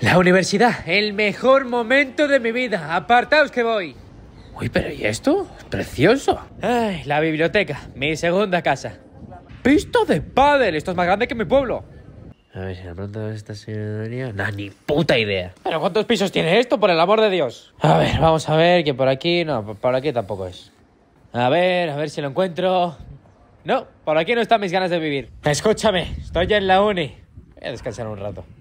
La universidad, el mejor momento de mi vida. Apartaos que voy. Uy, pero ¿y esto? Es precioso. Ay, la biblioteca, mi segunda casa. Pista de pádel, esto es más grande que mi pueblo. A ver si la pronto esta señoría, Nah, ni puta idea. Pero ¿cuántos pisos tiene esto, por el amor de Dios? A ver, vamos a ver que por aquí. No, por aquí tampoco es. A ver, a ver si lo encuentro. No, por aquí no están mis ganas de vivir. Escúchame, estoy ya en la uni. Voy a descansar un rato.